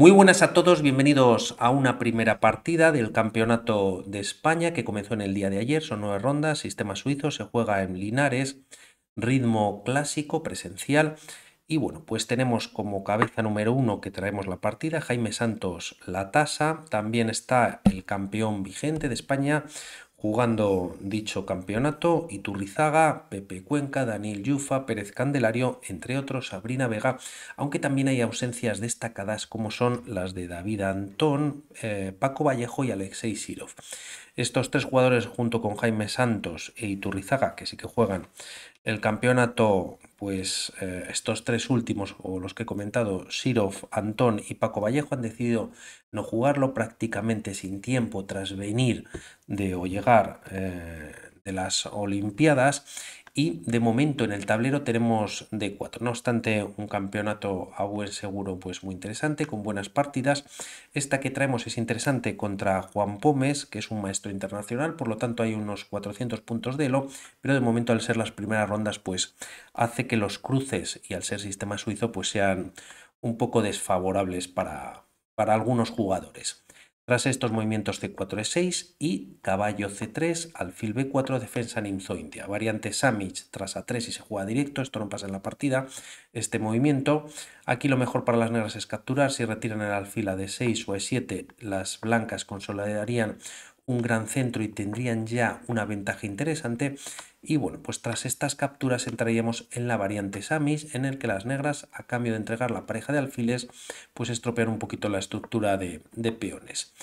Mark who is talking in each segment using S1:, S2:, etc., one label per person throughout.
S1: Muy buenas a todos, bienvenidos a una primera partida del Campeonato de España que comenzó en el día de ayer, son nueve rondas, sistema suizo, se juega en Linares, ritmo clásico, presencial. Y bueno, pues tenemos como cabeza número uno que traemos la partida, Jaime Santos la tasa, también está el campeón vigente de España, jugando dicho campeonato Iturrizaga, Pepe Cuenca, Daniel Yufa, Pérez Candelario, entre otros Sabrina Vega, aunque también hay ausencias destacadas como son las de David Antón, eh, Paco Vallejo y Alexei Sirov. Estos tres jugadores junto con Jaime Santos e Iturrizaga, que sí que juegan el campeonato, pues eh, estos tres últimos, o los que he comentado, Sirov, Antón y Paco Vallejo, han decidido no jugarlo prácticamente sin tiempo tras venir de o llegar eh, de las Olimpiadas y de momento en el tablero tenemos de 4 No obstante, un campeonato a buen seguro pues muy interesante, con buenas partidas. Esta que traemos es interesante contra Juan Pómez, que es un maestro internacional, por lo tanto hay unos 400 puntos de elo, pero de momento al ser las primeras rondas pues hace que los cruces y al ser sistema suizo pues sean un poco desfavorables para, para algunos jugadores. Tras estos movimientos C4 E6 y caballo C3, alfil B4, defensa nimzo india. Variante Samich tras A3 y se juega directo, esto no pasa en la partida, este movimiento. Aquí lo mejor para las negras es capturar, si retiran el alfil a D6 o E7, las blancas consolidarían un gran centro y tendrían ya una ventaja interesante. Y bueno, pues tras estas capturas entraríamos en la variante Samis, en el que las negras, a cambio de entregar la pareja de alfiles, pues estropean un poquito la estructura de, peones.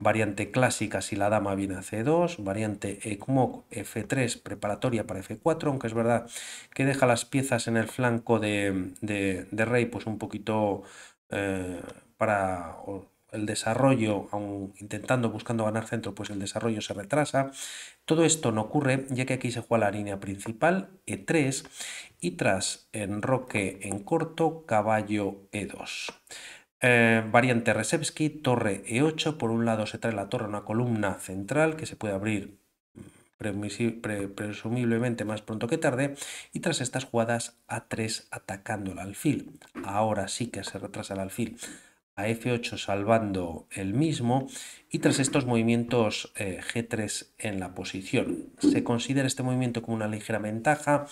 S1: Variante clásica si la dama viene a C2, variante ECMOC F3 preparatoria para F4, aunque es verdad que deja las piezas en el flanco de, de, rey pues un poquito eh, para el desarrollo, intentando, buscando ganar centro, pues el desarrollo se retrasa. Todo esto no ocurre ya que aquí se juega la línea principal, E3, y tras enroque en corto, caballo E2. Eh, variante Resevsky, torre E8, por un lado se trae la torre a una columna central que se puede abrir mm, presumiblemente más pronto que tarde, y tras estas jugadas A3 atacando el alfil. Ahora sí que se retrasa el alfil a F8 salvando el mismo y tras estos movimientos eh, G3 en la posición. Se considera este movimiento como una ligera ventaja.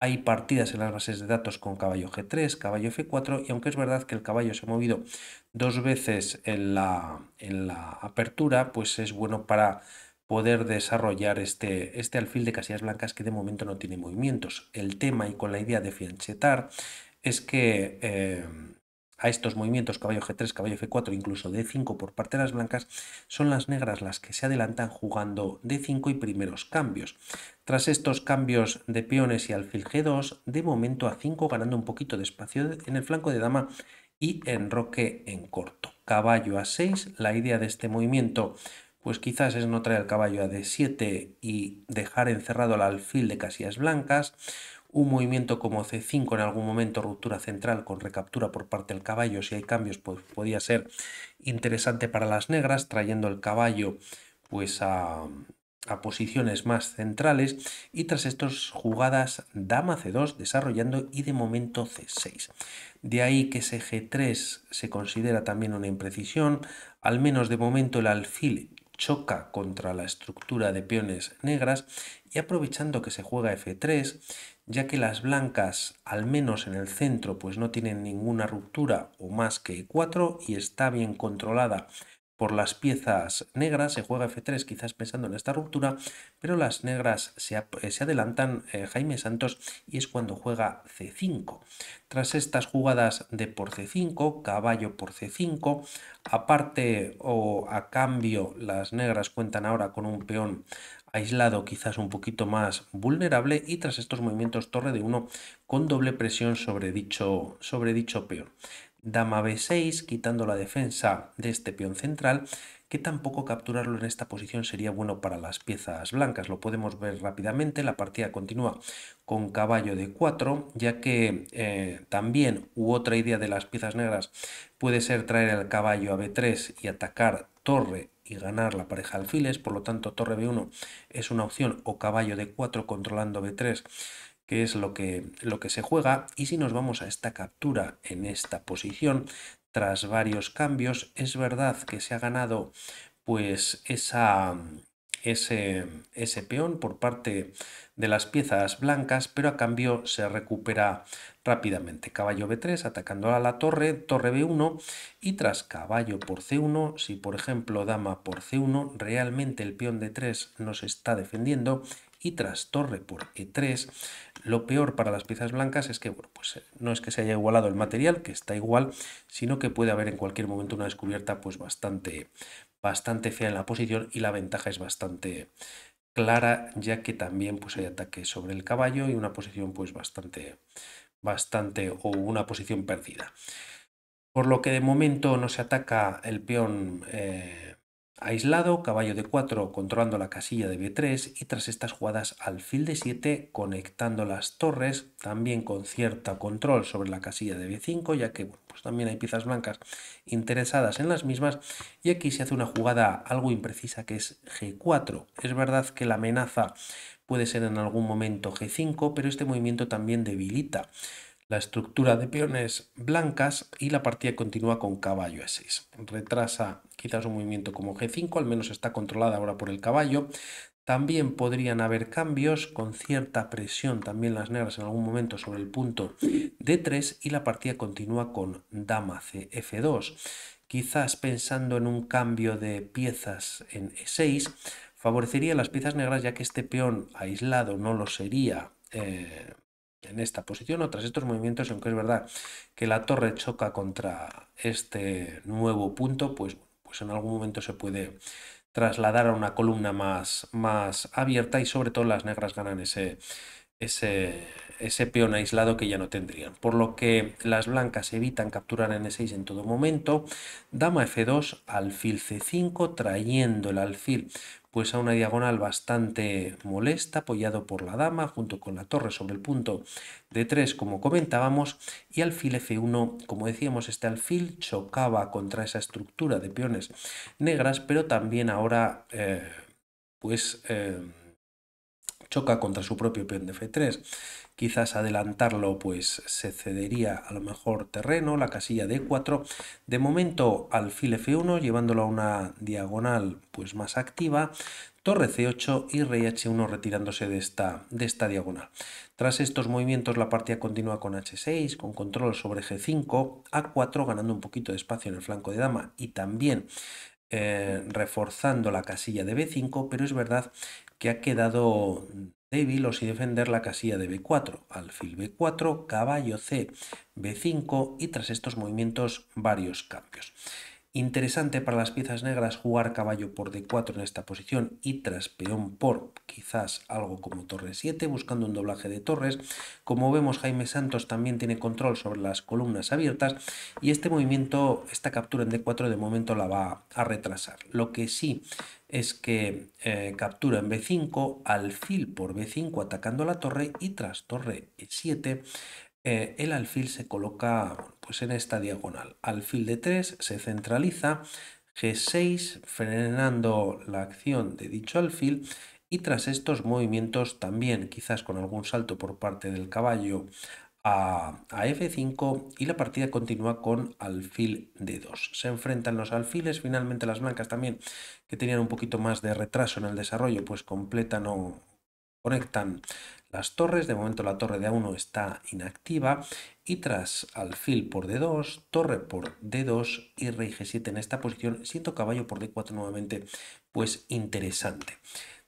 S1: Hay partidas en las bases de datos con caballo G3, caballo F4 y aunque es verdad que el caballo se ha movido dos veces en la, en la apertura, pues es bueno para poder desarrollar este, este alfil de casillas blancas que de momento no tiene movimientos. El tema y con la idea de fianchetar es que... Eh, a estos movimientos caballo g3, caballo f4, incluso d5 por parte de las blancas, son las negras las que se adelantan jugando d5 y primeros cambios. Tras estos cambios de peones y alfil g2, de momento a 5 ganando un poquito de espacio en el flanco de dama y enroque en corto. Caballo a 6, la idea de este movimiento pues quizás es no traer el caballo a d7 y dejar encerrado al alfil de casillas blancas, un movimiento como C5 en algún momento, ruptura central con recaptura por parte del caballo, si hay cambios pues podía ser interesante para las negras, trayendo el caballo pues a, a posiciones más centrales y tras estas jugadas dama c2 desarrollando y de momento c6. De ahí que ese g3 se considera también una imprecisión, al menos de momento el alfil choca contra la estructura de peones negras y aprovechando que se juega f3 ya que las blancas, al menos en el centro, pues no tienen ninguna ruptura o más que E4 y está bien controlada por las piezas negras, se juega F3 quizás pensando en esta ruptura, pero las negras se, eh, adelantan eh, Jaime Santos y es cuando juega C5. Tras estas jugadas de por C5, caballo por C5, aparte o a cambio las negras cuentan ahora con un peón aislado quizás un poquito más vulnerable y tras estos movimientos torre de 1 con doble presión sobre dicho, sobre dicho peón. Dama B6 quitando la defensa de este peón central que tampoco capturarlo en esta posición sería bueno para las piezas blancas. Lo podemos ver rápidamente, la partida continúa con caballo de 4, ya que eh, también u otra idea de las piezas negras puede ser traer el caballo a b3 y atacar torre y ganar la pareja alfiles, por lo tanto torre b1 es una opción o caballo d4 controlando b3 que es lo que, lo que se juega y si nos vamos a esta captura en esta posición tras varios cambios es verdad que se ha ganado pues esa, ese, ese peón por parte de las piezas blancas, pero a cambio se recupera rápidamente. Caballo B3 atacando a la torre, torre B1 y tras caballo por C1, si por ejemplo dama por C1, realmente el peón D3 nos está defendiendo y tras torre por E3. Lo peor para las piezas blancas es que pues eh, no es que se haya igualado el material, que está igual, sino que puede haber en cualquier momento una descubierta pues bastante, bastante fea en la posición y la ventaja es bastante clara, ya que también pues, hay ataque sobre el caballo y una posición pues bastante, bastante o una posición perdida. Por lo que de momento no se ataca el peón eh, Aislado, caballo de 4 controlando la casilla de B3 y tras estas jugadas alfil de 7 conectando las torres, también con cierto control sobre la casilla de B5, ya que pues también hay piezas blancas interesadas en las mismas. Y aquí se hace una jugada algo imprecisa que es G4. Es verdad que la amenaza puede ser en algún momento G5, pero este movimiento también debilita la estructura de peones blancas y la partida continúa con caballo E6. Retrasa quizás un movimiento como G5, al menos está controlada ahora por el caballo. También podrían haber cambios con cierta presión también las negras en algún momento sobre el punto D3 y la partida continúa con dama CF2. Quizás pensando en un cambio de piezas en E6 favorecería las piezas negras ya que este peón aislado no lo sería eh, en esta posición o tras estos movimientos, aunque es verdad que la torre choca contra este nuevo punto, pues, pues en algún momento se puede trasladar a una columna más, más abierta y sobre todo las negras ganan ese, ese, peón aislado que ya no tendrían. Por lo que las blancas evitan capturar en E6 en todo momento. Dama F2, alfil C5, trayendo el alfil pues a una diagonal bastante molesta, apoyado por la dama, junto con la torre sobre el punto d 3, como comentábamos, y alfil F1, como decíamos, este alfil chocaba contra esa estructura de peones negras, pero también ahora, eh, pues... Eh, choca contra su propio peón de f3. Quizás adelantarlo pues se cedería a lo mejor terreno, la casilla de 4 De momento alfil f1 llevándolo a una diagonal pues más activa, torre c8 y rey h1 retirándose de esta, de esta diagonal. Tras estos movimientos la partida continúa con h6, con control sobre g5, a4 ganando un poquito de espacio en el flanco de dama y también eh, reforzando la casilla de b5, pero es verdad que ha quedado débil o si defender la casilla de B4, alfil B4, caballo C, B5 y tras estos movimientos varios cambios. Interesante para las piezas negras jugar caballo por d4 en esta posición y tras peón por quizás algo como torre 7, buscando un doblaje de torres. Como vemos, Jaime Santos también tiene control sobre las columnas abiertas y este movimiento, esta captura en d4 de momento la va a retrasar. Lo que sí es que eh, captura en b5, alfil por b5 atacando la torre y tras torre 7 eh, el alfil se coloca pues, en esta diagonal. Alfil de 3 se centraliza, G6 frenando la acción de dicho alfil y tras estos movimientos también quizás con algún salto por parte del caballo a, a F5 y la partida continúa con alfil de 2 Se enfrentan los alfiles, finalmente las blancas también que tenían un poquito más de retraso en el desarrollo pues completan o conectan las torres. De momento la torre de A1 está inactiva y tras alfil por D2, torre por D2 y rey G7 en esta posición, siento caballo por D4 nuevamente pues interesante.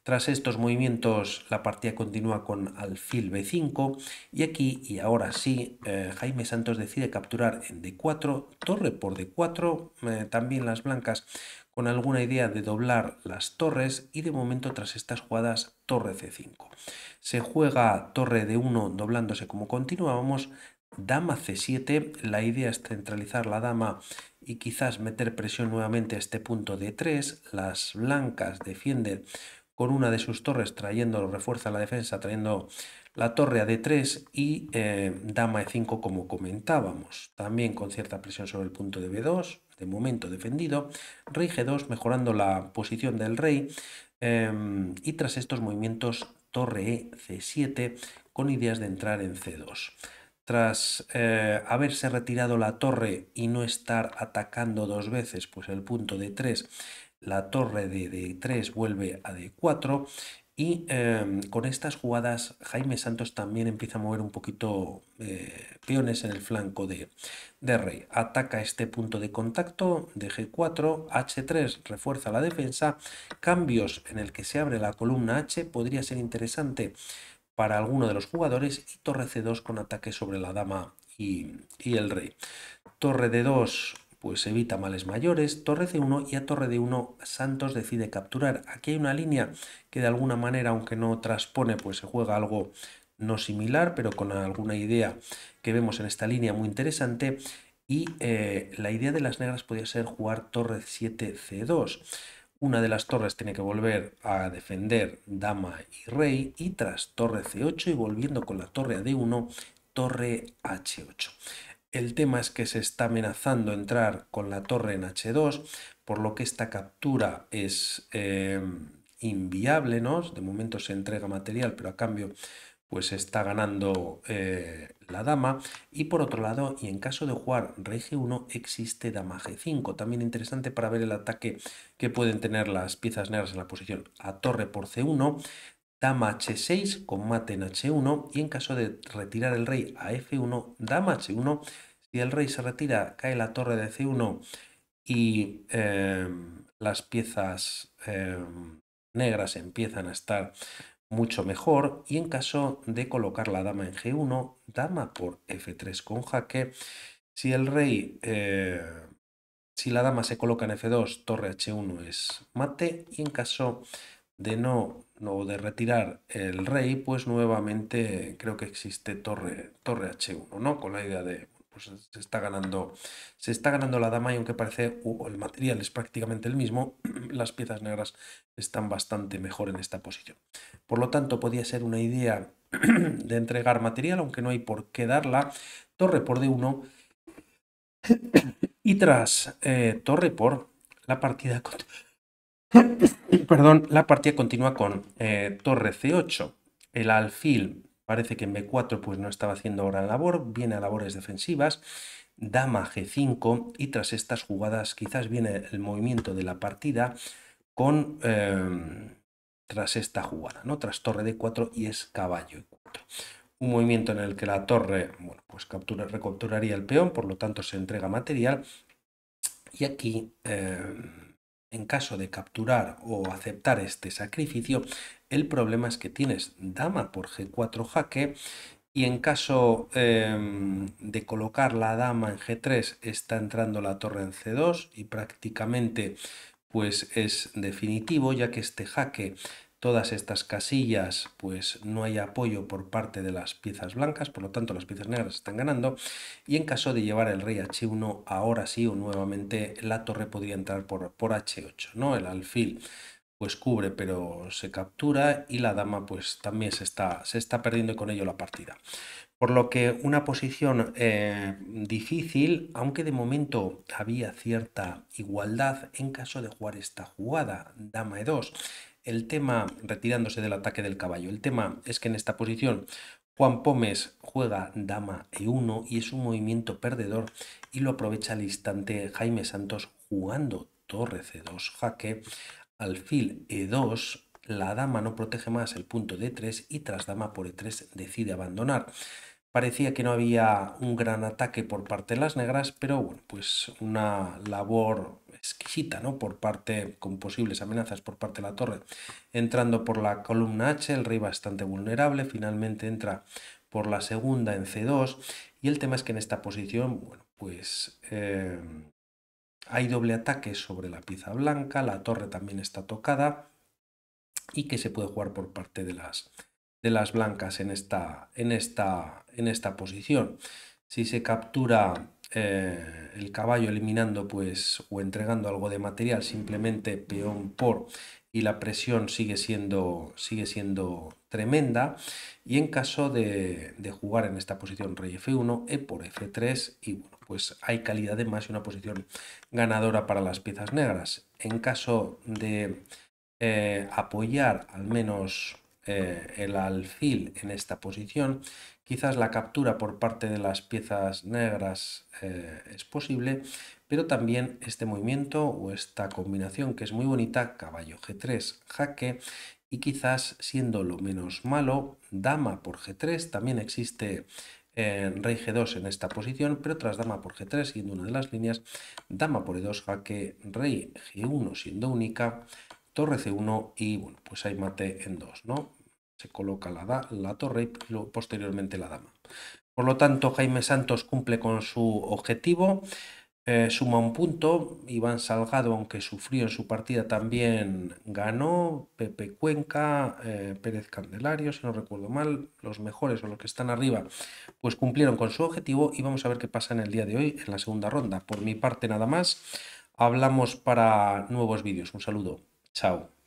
S1: Tras estos movimientos la partida continúa con alfil B5 y aquí y ahora sí eh, Jaime Santos decide capturar en D4, torre por D4, eh, también las blancas con alguna idea de doblar las torres y de momento tras estas jugadas torre c5. Se juega torre d 1 doblándose como continuábamos, dama c7, la idea es centralizar la dama y quizás meter presión nuevamente a este punto d 3, las blancas defienden con una de sus torres trayendo, refuerza la defensa trayendo la torre a d3 y eh, dama e5 como comentábamos, también con cierta presión sobre el punto de b2, de este momento defendido, rey g2 mejorando la posición del rey em, y tras estos movimientos torre e c7 con ideas de entrar en c2. Tras eh, haberse retirado la torre y no estar atacando dos veces, pues el punto de 3 la torre de d3 vuelve a d4 y em, con estas jugadas, Jaime Santos también empieza a mover un poquito eh, peones en el flanco de, Rey. Ataca este punto de contacto de G4, H3 refuerza la defensa. Cambios en el que se abre la columna H podría ser interesante para alguno de los jugadores. Y torre C2 con ataque sobre la dama y, y el rey. Torre D2 pues evita males mayores. Torre C1 y a Torre D1 Santos decide capturar. Aquí hay una línea que de alguna manera, aunque no transpone, pues se juega algo no similar, pero con alguna idea que vemos en esta línea muy interesante. Y eh, la idea de las negras podría ser jugar torre 7 C2. Una de las torres tiene que volver a defender dama y rey y tras torre C8 y volviendo con la torre a D1, torre H8. El tema es que se está amenazando entrar con la torre en H2, por lo que esta captura es eh, inviable, ¿no? De momento se entrega material, pero a cambio pues está ganando eh, la dama. Y por otro lado, y en caso de jugar rey g1, existe dama g5. También interesante para ver el ataque que pueden tener las piezas negras en la posición a torre por c1, dama h6 con mate en h1 y en caso de retirar el rey a f1, dama h1. Si el rey se retira, cae la torre de c1 y em, las piezas em, negras empiezan a estar mucho mejor y en caso de colocar la dama en g1, dama por f3 con jaque, si el rey, eh, si la dama se coloca en f2, torre h1 es mate y en caso de no de retirar el rey, pues nuevamente creo que existe torre, torre h1, ¿no? Con la idea de pues se está ganando se está ganando la dama y aunque parece que el material es prácticamente el mismo las piezas negras están bastante mejor en esta posición por lo tanto podría ser una idea de entregar material aunque no hay por qué darla torre por d1 y tras eh, torre por la partida Perdón, la partida continúa con eh, torre C8. El alfil parece que en B4 pues, no estaba haciendo gran labor, viene a labores defensivas. Dama G5 y tras estas jugadas quizás viene el movimiento de la partida con... Em, tras esta jugada, ¿no? Tras torre D4 y es caballo y 4 Un movimiento en el que la torre, bueno, pues captura, recapturaría el peón, por lo tanto se entrega material. Y aquí... Em, en caso de capturar o aceptar este sacrificio, el problema es que tienes dama por g4 jaque y en caso em, de colocar la dama en g3 está entrando la torre en c2 y prácticamente pues es definitivo ya que este jaque todas estas casillas pues no hay apoyo por parte de las piezas blancas, por lo tanto las piezas negras están ganando y en caso de llevar el rey h1 ahora sí o nuevamente la torre podría entrar por, por h8, ¿no? El alfil pues cubre pero se captura y la dama pues también se está, se está perdiendo con ello la partida. Por lo que una posición eh, difícil, aunque de momento había cierta igualdad en caso de jugar esta jugada, dama e2. El tema, retirándose del ataque del caballo, el tema es que en esta posición Juan Pómez juega dama e1 y es un movimiento perdedor y lo aprovecha al instante Jaime Santos jugando torre c2 jaque, alfil e2, la dama no protege más el punto d3 y tras dama por e3 decide abandonar. Parecía que no había un gran ataque por parte de las negras, pero bueno, pues una labor exquisita, ¿no? Por parte, con posibles amenazas por parte de la torre. Entrando por la columna H, el rey bastante vulnerable, finalmente entra por la segunda en C2, y el tema es que en esta posición, bueno, pues eh, hay doble ataque sobre la pieza blanca, la torre también está tocada, y que se puede jugar por parte de las de las blancas en esta, en esta, en esta posición. Si se captura eh, el caballo eliminando pues o entregando algo de material, simplemente peón por y la presión sigue siendo, sigue siendo tremenda. Y en caso de, jugar en esta posición rey F1, E por F3 y bueno, pues hay calidad de más y una posición ganadora para las piezas negras. En caso de eh, apoyar al menos eh, el alfil en esta posición, quizás la captura por parte de las piezas negras eh, es posible, pero también este movimiento o esta combinación que es muy bonita, caballo G3, jaque, y quizás siendo lo menos malo, dama por G3, también existe eh, rey G2 en esta posición, pero tras dama por G3 siendo una de las líneas, dama por E2, jaque, rey G1 siendo única, torre C1 y bueno, pues hay mate en 2, ¿no? Se coloca la, la torre y posteriormente la dama. Por lo tanto, Jaime Santos cumple con su objetivo, eh, suma un punto, Iván Salgado, aunque sufrió en su partida, también ganó, Pepe Cuenca, eh, Pérez Candelario, si no recuerdo mal, los mejores o los que están arriba, pues cumplieron con su objetivo y vamos a ver qué pasa en el día de hoy, en la segunda ronda. Por mi parte nada más, hablamos para nuevos vídeos. Un saludo, chao.